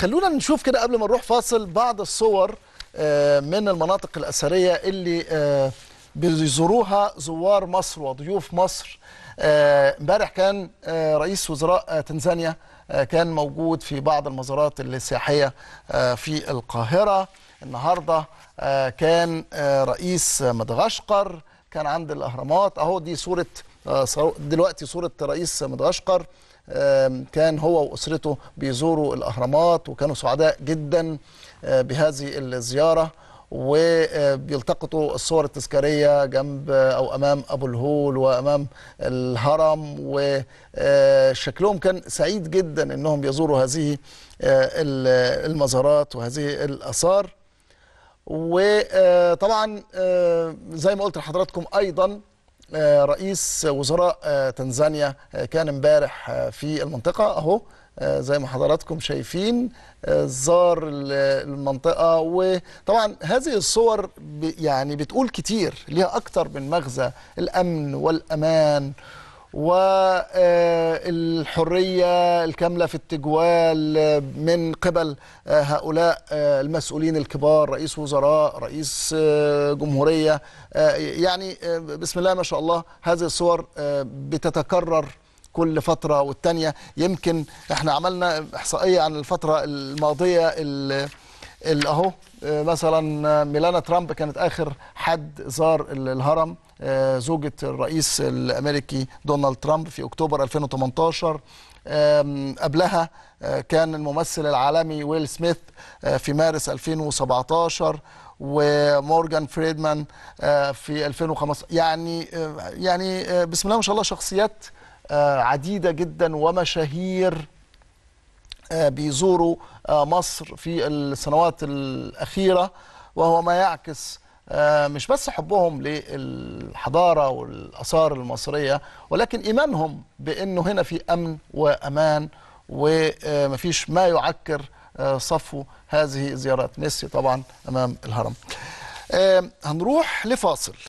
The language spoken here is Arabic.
خلونا نشوف كده قبل ما نروح فاصل بعض الصور آه، من المناطق الأثرية اللي آه، بيزوروها زوار مصر وضيوف مصر آه، امبارح كان رئيس وزراء تنزانيا كان موجود في بعض المزارات السياحية في القاهرة النهاردة كان رئيس مدغشقر كان عند الأهرامات أهو دي صورة دلوقتي صورة رئيس مدغشقر كان هو وأسرته بيزوروا الأهرامات وكانوا سعداء جدا آه، بهذه الزيارة وبيلتقطوا الصور التذكاريه جنب آه، او امام ابو الهول وامام الهرم وشكلهم كان سعيد جدا انهم يزوروا هذه آه، المزارات وهذه الاثار وطبعا زي ما قلت لحضراتكم ايضا آه، رئيس وزراء آه، تنزانيا آه، كان امبارح في المنطقه اهو زي ما حضراتكم شايفين زار المنطقه وطبعا هذه الصور يعني بتقول كتير ليها اكتر من مغزى الامن والامان والحرية الكاملة في التجوال من قبل هؤلاء المسؤولين الكبار رئيس وزراء رئيس جمهورية يعني بسم الله ما شاء الله هذه الصور بتتكرر كل فترة والتانية يمكن احنا عملنا احصائية عن الفترة الماضية اللي اهو مثلا ميلانا ترامب كانت اخر حد زار الهرم آه، زوجة الرئيس الأمريكي دونالد ترامب في أكتوبر 2018 قبلها آه، كان الممثل العالمي ويل سميث آه، في مارس 2017 ومورجان فريدمان في 2015 يعني يعني بسم الله ما شاء الله شخصيات عديدة جدا ومشاهير بيزوروا مصر في السنوات الأخيرة وهو ما يعكس آه، مش بس حبهم للحضارة والأثار المصرية ولكن إيمانهم بأنه هنا في أمن وأمان ومفيش ما يعكر آه، صفو هذه الزيارات ميسي طبعا أمام الهرم آه، هنروح لفاصل